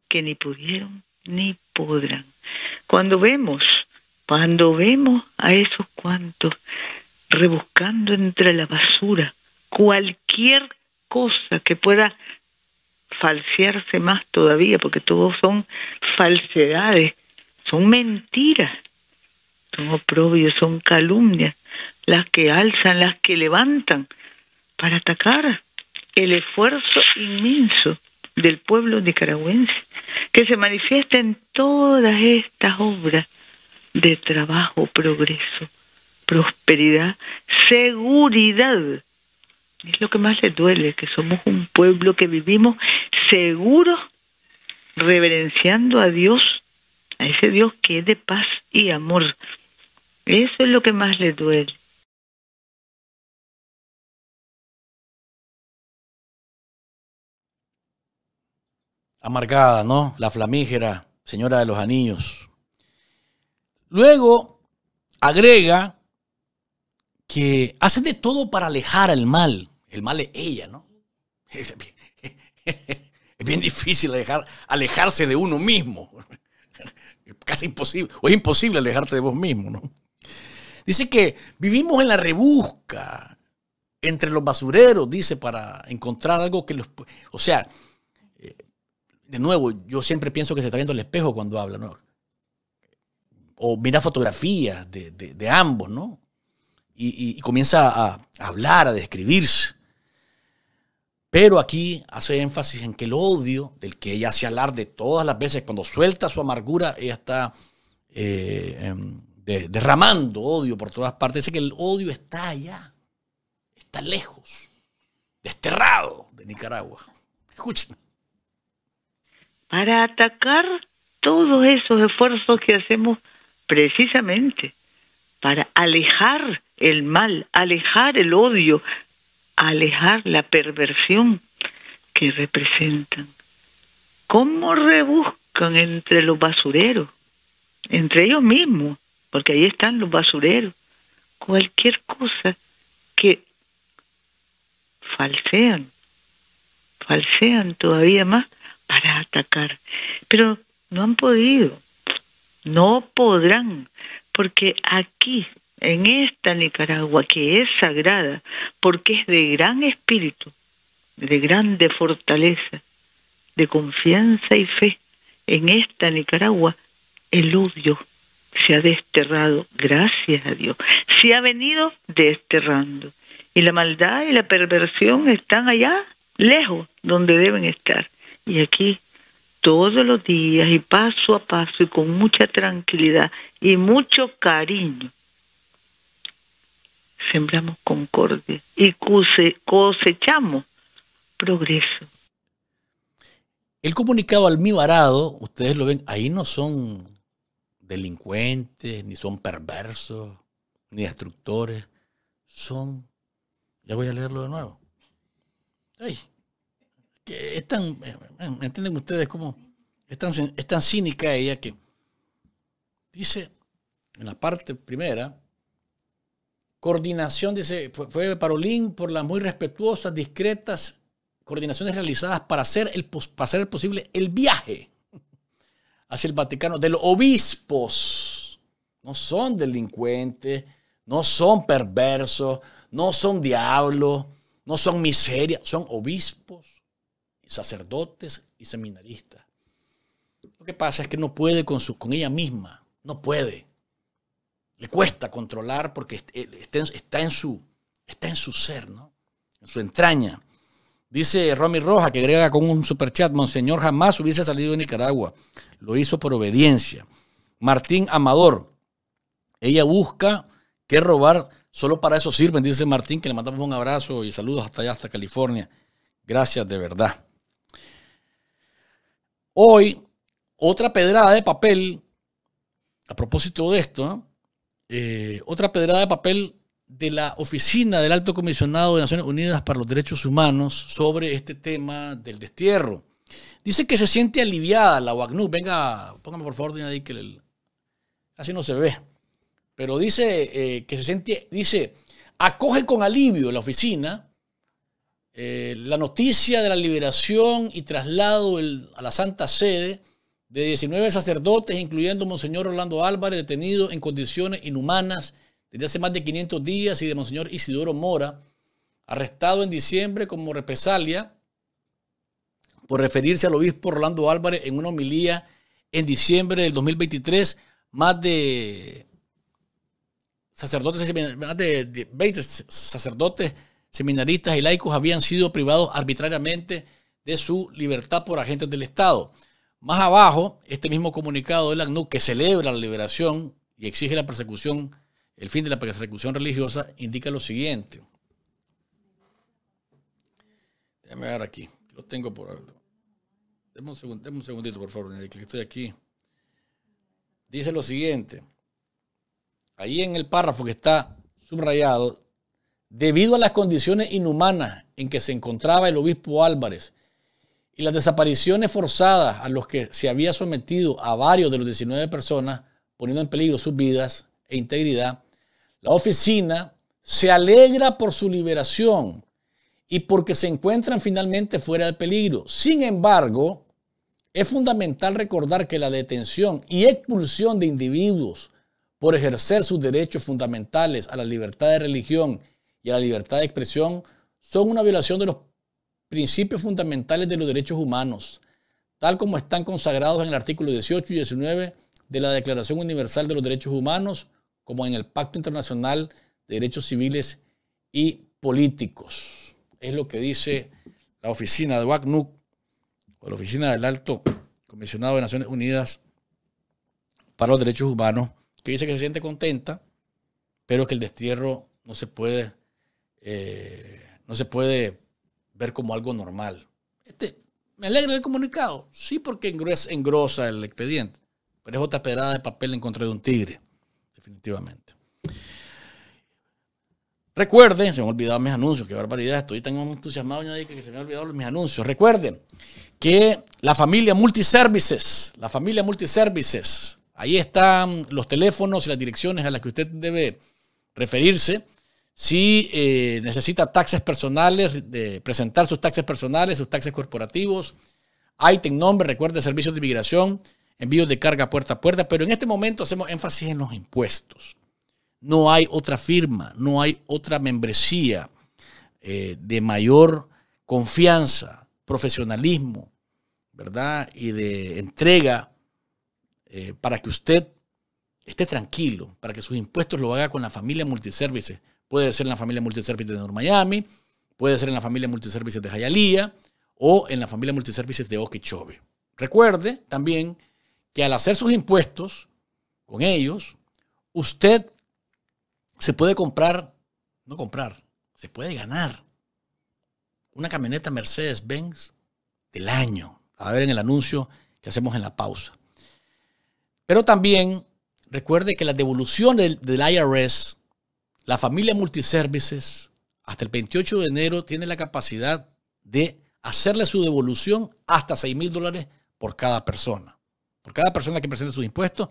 Que ni pudieron ni podrán. Cuando vemos cuando vemos a esos cuantos rebuscando entre la basura cualquier cosa que pueda falsearse más todavía, porque todos son falsedades, son mentiras, son oprobios, son calumnias, las que alzan, las que levantan para atacar el esfuerzo inmenso del pueblo nicaragüense, que se manifiesta en todas estas obras de trabajo, progreso, prosperidad, seguridad. Es lo que más le duele, que somos un pueblo que vivimos seguros, reverenciando a Dios, a ese Dios que es de paz y amor. Eso es lo que más le duele. Amargada, ¿no? La flamígera, señora de los anillos. Luego agrega que hace de todo para alejar al mal. El mal es ella, ¿no? Es bien, difícil alejarse de uno mismo. Casi imposible, o es imposible alejarte de vos mismo, ¿no? Dice que vivimos en la rebusca, entre los basureros, dice, para encontrar algo que los... O sea, eh, de nuevo, yo siempre pienso que se está viendo el espejo cuando habla, ¿no? o mira fotografías de, de, ambos, ¿no? Y, comienza a, hablar, a describirse. Pero aquí hace énfasis en que el odio del que ella hace alarde todas las veces, cuando suelta su amargura, ella está eh, em, derramando odio por todas partes. Dice que el odio está allá, está lejos, desterrado de Nicaragua. Escúchame. Para atacar todos esos esfuerzos que hacemos precisamente para alejar el mal, alejar el odio, alejar la perversión que representan. ¿Cómo rebuscan entre los basureros? Entre ellos mismos, porque ahí están los basureros. Cualquier cosa que falsean, falsean todavía más para atacar. Pero no han podido, no podrán, porque aquí, en esta Nicaragua, que es sagrada, porque es de gran espíritu, de grande fortaleza, de confianza y fe, en esta Nicaragua, el odio se ha desterrado, gracias a Dios, se ha venido desterrando. Y la maldad y la perversión están allá, lejos, donde deben estar. Y aquí todos los días y paso a paso y con mucha tranquilidad y mucho cariño sembramos concordia y cosechamos progreso. El comunicado almibarado, ustedes lo ven, ahí no son delincuentes, ni son perversos, ni destructores, son, ya voy a leerlo de nuevo. Ay que es tan, ¿me entienden ustedes cómo? Es tan, cínica ella que dice en la parte primera, coordinación, dice, fue, Parolín por las muy respetuosas, discretas coordinaciones realizadas para hacer, el, para posible el viaje hacia el Vaticano de los obispos. No son delincuentes, no son perversos, no son diablos, no son miseria, son obispos sacerdotes y seminaristas. Lo que pasa es que no puede con, su, con ella misma, no puede. Le cuesta controlar porque eh, está en, su, está en su ser, ¿no? en su entraña. Dice Romy Roja, que agrega con un superchat, Monseñor jamás hubiese salido de Nicaragua. Lo hizo por obediencia. Martín Amador, ella busca que robar, solo para eso sirven, dice Martín, que le mandamos un abrazo y saludos hasta allá, hasta California. Gracias de verdad. Hoy, otra pedrada de papel, a propósito de esto, eh, otra pedrada de papel de la oficina del Alto Comisionado de Naciones Unidas para los Derechos Humanos sobre este tema del destierro. Dice que se siente aliviada la UACNU. Venga, póngame por favor, ahí que así no se ve. Pero dice eh, que se siente, dice, acoge con alivio la oficina eh, la noticia de la liberación y traslado a la Santa Sede de 19 sacerdotes, incluyendo Monseñor Orlando Álvarez, detenido en condiciones inhumanas desde hace más de 500 días, y de Monseñor Isidoro Mora, arrestado en diciembre como represalia por referirse al obispo Orlando Álvarez en una homilía en diciembre del 2023, más de sacerdotes, más de 20 sacerdotes seminaristas y laicos habían sido privados arbitrariamente de su libertad por agentes del Estado. Más abajo, este mismo comunicado del ACNUC, que celebra la liberación y exige la persecución, el fin de la persecución religiosa, indica lo siguiente. Déjame ver aquí, lo tengo por alto. Deme un, segundito, por favor, que estoy aquí. Dice lo siguiente. Ahí en el párrafo que está subrayado, Debido a las condiciones inhumanas en que se encontraba el obispo Álvarez y las desapariciones forzadas a los que se había sometido a varios de los 19 personas, poniendo en peligro sus vidas e integridad, la oficina se alegra por su liberación y porque se encuentran finalmente fuera de peligro. Sin embargo, es fundamental recordar que la detención y expulsión de individuos por ejercer sus derechos fundamentales a la libertad de religión y a la libertad de expresión son una violación de los principios fundamentales de los derechos humanos, tal como están consagrados en el artículo 18 y 19 de la Declaración Universal de los Derechos Humanos, como en el Pacto Internacional de Derechos Civiles y Políticos. Es lo que dice la oficina de WACNUC, o la oficina del Alto Comisionado de Naciones Unidas para los Derechos Humanos, que dice que se siente contenta, pero que el destierro no se puede eh, no se puede ver como algo normal. Este, ¿Me alegra el comunicado? Sí, porque engrosa, el expediente. Pero es otra pedrada de papel en contra de un tigre, definitivamente. Recuerden, se me han olvidado mis anuncios, qué barbaridad, estoy tan entusiasmado que se me han olvidado mis anuncios. Recuerden que la familia Multiservices, la familia Multiservices, ahí están los teléfonos y las direcciones a las que usted debe referirse si eh, necesita taxes personales, presentar sus taxes personales, sus taxes corporativos, ITEN nombre, recuerde servicios de inmigración, envíos de carga puerta a puerta, pero en este momento hacemos énfasis en los impuestos. No hay otra firma, no hay otra membresía eh, de mayor confianza, profesionalismo, ¿verdad? Y de entrega eh, para que usted esté tranquilo, para que sus impuestos lo haga con la familia Multiservices puede ser en la familia Multiservices de North Miami, puede ser en la familia Multiservices de Hialeah o en la familia Multiservices de Okeechobee. Recuerde también que al hacer sus impuestos con ellos, usted se puede comprar, no comprar, se puede ganar una camioneta Mercedes-Benz del año. A ver en el anuncio que hacemos en la pausa. Pero también recuerde que la devolución del IRS la familia Multiservices hasta el 28 de enero tiene la capacidad de hacerle su devolución hasta 6 mil dólares por cada persona. Por cada persona que presente sus impuestos,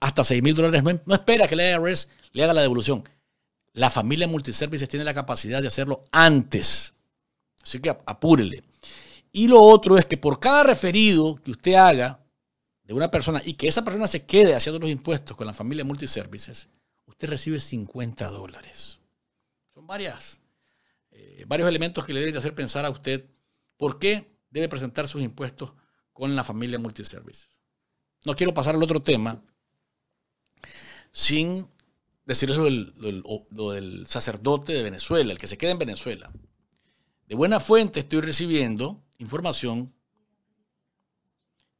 hasta 6 mil dólares. No espera que la IRS le haga la devolución. La familia Multiservices tiene la capacidad de hacerlo antes. Así que apúrele. Y lo otro es que por cada referido que usted haga de una persona y que esa persona se quede haciendo los impuestos con la familia Multiservices, usted recibe 50 dólares. Son varias, eh, varios elementos que le deben hacer pensar a usted por qué debe presentar sus impuestos con la familia multiservices. No quiero pasar al otro tema sin decir eso lo del, sacerdote de Venezuela, el que se queda en Venezuela. De buena fuente estoy recibiendo información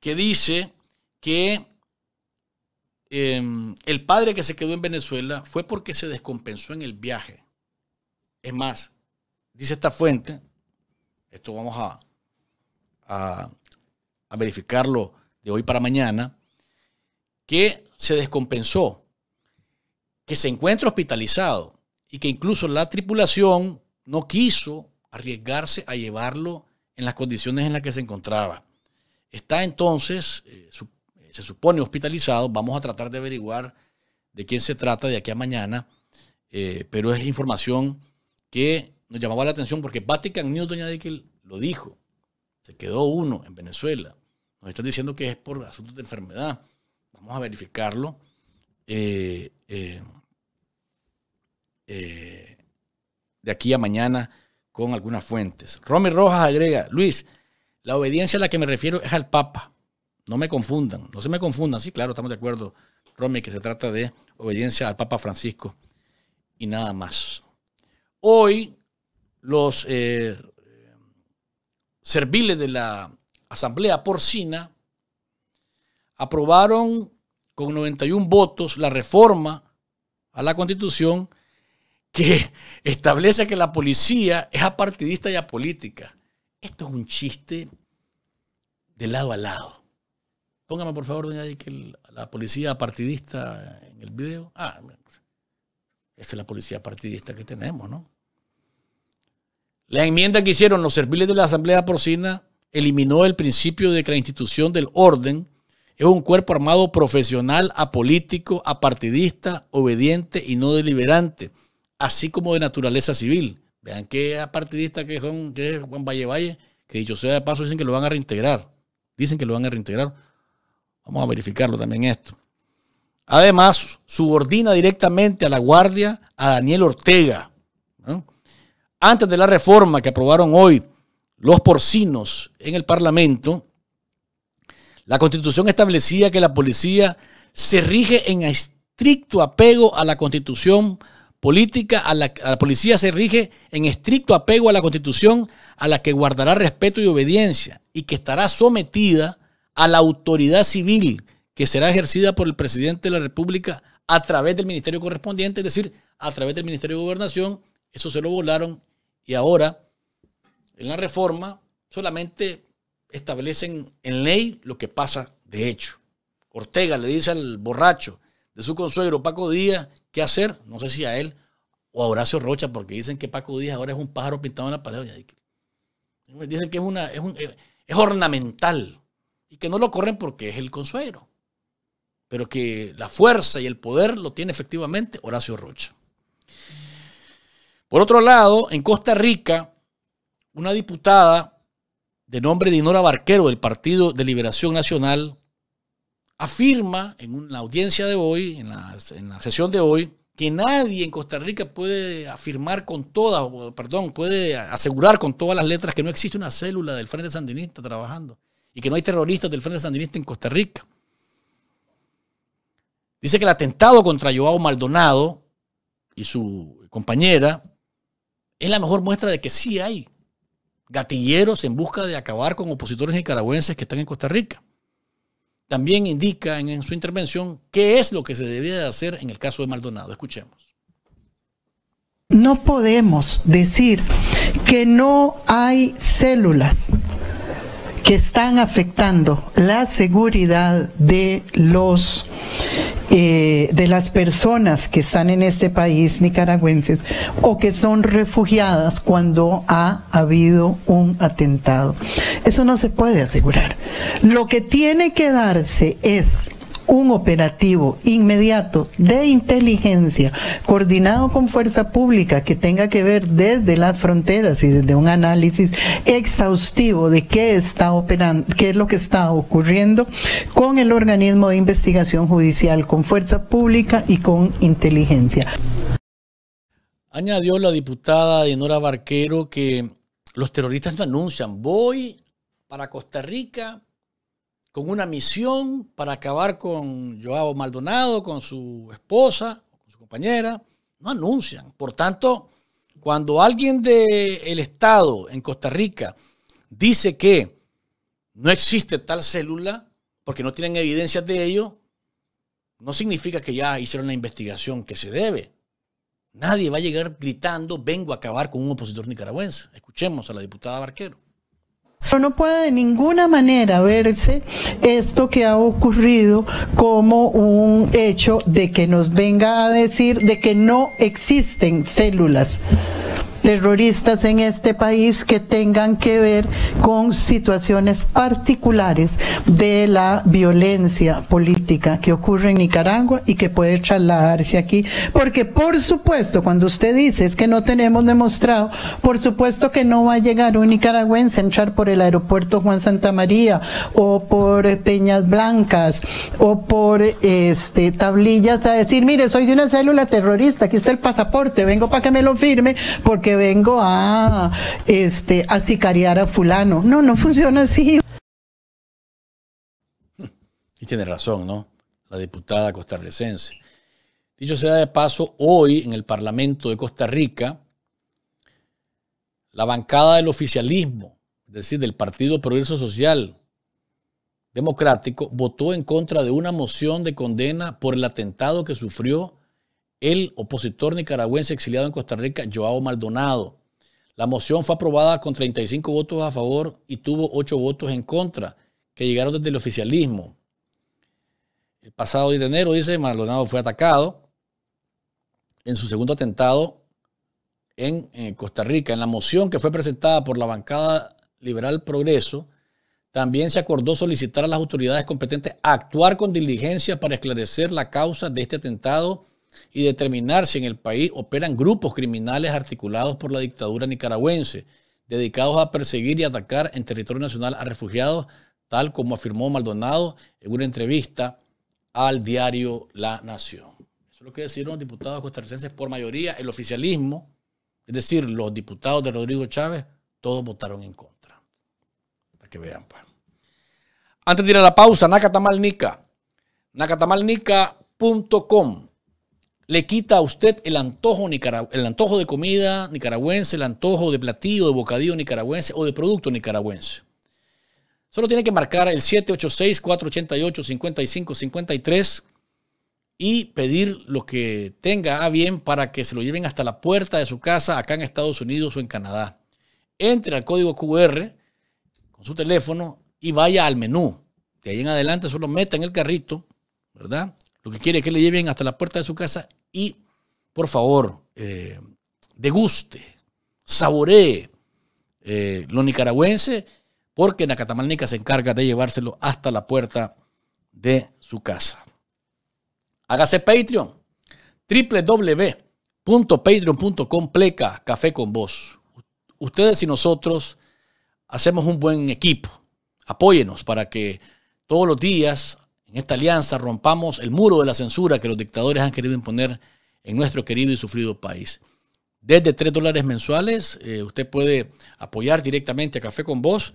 que dice que Em, el padre que se quedó en Venezuela fue porque se descompensó en el viaje. Es más, dice esta fuente, esto vamos a, a, verificarlo de hoy para mañana, que se descompensó, que se encuentra hospitalizado y que incluso la tripulación no quiso arriesgarse a llevarlo en las condiciones en las que se encontraba. Está entonces, eh, su se supone hospitalizado. Vamos a tratar de averiguar de quién se trata de aquí a mañana, eh, pero es información que nos llamaba la atención porque Vatican News, doña Dickel, lo dijo. Se quedó uno en Venezuela. Nos están diciendo que es por asuntos de enfermedad. Vamos a verificarlo. Eh, eh, de aquí a mañana con algunas fuentes. Romy Rojas agrega, Luis, la obediencia a la que me refiero es al Papa. No me confundan, no se me confundan. Sí, claro, estamos de acuerdo, Romy, que se trata de obediencia al Papa Francisco y nada más. Hoy los eh, serviles de la Asamblea Porcina aprobaron con 91 votos la reforma a la Constitución que establece que la policía es apartidista y apolítica. Esto es un chiste de lado a lado. Póngame, por favor, doña, que la policía partidista en el video. Ah, esa es la policía partidista que tenemos, ¿no? La enmienda que hicieron los serviles de la Asamblea Porcina eliminó el principio de que la institución del orden es un cuerpo armado profesional, apolítico, apartidista, obediente y no deliberante, así como de naturaleza civil. Vean qué apartidista que son, que es Juan Valle Valle, que dicho sea de paso dicen que lo van a reintegrar. Dicen que lo van a reintegrar Vamos a verificarlo también esto. Además, subordina directamente a la Guardia a Daniel Ortega. Antes de la reforma que aprobaron hoy los porcinos en el Parlamento, la Constitución establecía que la policía se rige en estricto apego a la Constitución política, a la, policía se rige en estricto apego a la Constitución a la que guardará respeto y obediencia y que estará sometida a la autoridad civil que será ejercida por el presidente de la República a través del ministerio correspondiente, es decir, a través del ministerio de gobernación. Eso se lo volaron y ahora en la reforma solamente establecen en ley lo que pasa de hecho. Ortega le dice al borracho de su consuegro Paco Díaz qué hacer, no sé si a él o a Horacio Rocha, porque dicen que Paco Díaz ahora es un pájaro pintado en la pared. Dicen que es, una, es, un, eh, es ornamental y que no lo corren porque es el consuelo pero que la fuerza y el poder lo tiene efectivamente Horacio Rocha. Por otro lado, en Costa Rica, una diputada de nombre de Inora Barquero del Partido de Liberación Nacional afirma en la audiencia de hoy, en la, en la sesión de hoy, que nadie en Costa Rica puede afirmar con todas, perdón, puede asegurar con todas las letras que no existe una célula del Frente Sandinista trabajando y que no hay terroristas del Frente Sandinista en Costa Rica. Dice que el atentado contra Joao Maldonado y su compañera es la mejor muestra de que sí hay gatilleros en busca de acabar con opositores nicaragüenses que están en Costa Rica. También indica en, su intervención qué es lo que se debería de hacer en el caso de Maldonado. Escuchemos. No podemos decir que no hay células que están afectando la seguridad de los eh, de las personas que están en este país nicaragüenses o que son refugiadas cuando ha habido un atentado. Eso no se puede asegurar. Lo que tiene que darse es un operativo inmediato de inteligencia coordinado con fuerza pública que tenga que ver desde las fronteras y desde un análisis exhaustivo de qué está operando, qué es lo que está ocurriendo con el organismo de investigación judicial, con fuerza pública y con inteligencia. Añadió la diputada Enora Barquero que los terroristas anuncian, voy para Costa Rica con una misión para acabar con Joao Maldonado, con su esposa, con su compañera, no anuncian. Por tanto, cuando alguien del Estado en Costa Rica dice que no existe tal célula, porque no tienen evidencias de ello, no significa que ya hicieron la investigación que se debe. Nadie va a llegar gritando, vengo a acabar con un opositor nicaragüense. Escuchemos a la diputada Barquero no puede de ninguna manera verse esto que ha ocurrido como un hecho de que nos venga a decir de que no existen células terroristas en este país que tengan que ver con situaciones particulares de la violencia política que ocurre en Nicaragua y que puede trasladarse aquí. Porque por supuesto, cuando usted dice es que no tenemos demostrado, por supuesto que no va a llegar un nicaragüense a entrar por el aeropuerto Juan Santa María o por eh, Peñas Blancas o por este tablillas a decir, mire, soy de una célula terrorista, aquí está el pasaporte, vengo para que me lo firme porque vengo a este a sicariar a fulano. No, no funciona así. Y tiene razón, ¿no? La diputada costarricense. Dicho sea de paso, hoy en el Parlamento de Costa Rica, la bancada del oficialismo, es decir, del Partido Progreso Social Democrático, votó en contra de una moción de condena por el atentado que sufrió el opositor nicaragüense exiliado en Costa Rica, Joao Maldonado. La moción fue aprobada con 35 votos a favor y tuvo 8 votos en contra, que llegaron desde el oficialismo. El pasado 10 de enero, dice, Maldonado fue atacado en su segundo atentado en, eh, Costa Rica. En la moción que fue presentada por la bancada liberal Progreso, también se acordó solicitar a las autoridades competentes actuar con diligencia para esclarecer la causa de este atentado y determinar si en el país operan grupos criminales articulados por la dictadura nicaragüense, dedicados a perseguir y atacar en territorio nacional a refugiados, tal como afirmó Maldonado en una entrevista al diario La Nación. Eso es lo que decidieron los diputados costarricenses por mayoría. El oficialismo, es decir, los diputados de Rodrigo Chávez, todos votaron en contra. Para que vean, pues. Antes de ir a la pausa, Nacatamalnica, nacatamalnica.com le quita a usted el antojo, el antojo de comida nicaragüense, el antojo de platillo, de bocadillo nicaragüense o de producto nicaragüense. Solo tiene que marcar el 786-488-5553 y pedir lo que tenga a bien para que se lo lleven hasta la puerta de su casa acá en Estados Unidos o en Canadá. Entre al código QR con su teléfono y vaya al menú. De ahí en adelante solo meta en el carrito, ¿verdad? Lo que quiere que le lleven hasta la puerta de su casa y, por favor, eh, deguste, saboree eh, lo nicaragüense porque Nacatamalnica se encarga de llevárselo hasta la puerta de su casa. Hágase Patreon, www.patreon.com pleca café con vos. Ustedes y nosotros hacemos un buen equipo. Apóyenos para que todos los días en esta alianza rompamos el muro de la censura que los dictadores han querido imponer en nuestro querido y sufrido país. Desde 3 dólares mensuales, eh, usted puede apoyar directamente a Café con Vos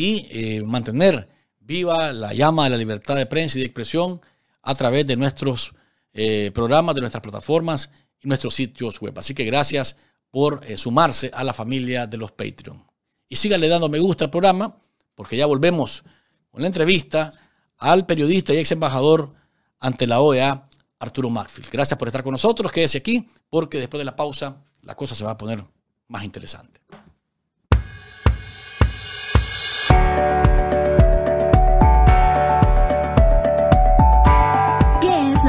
y eh, mantener viva la llama de la libertad de prensa y de expresión a través de nuestros eh, programas, de nuestras plataformas y nuestros sitios web. Así que gracias por eh, sumarse a la familia de los Patreon. Y síganle dando me gusta al programa, porque ya volvemos con la entrevista al periodista y ex embajador ante la OEA, Arturo Macfield. Gracias por estar con nosotros. Quédese aquí, porque después de la pausa la cosa se va a poner más interesante.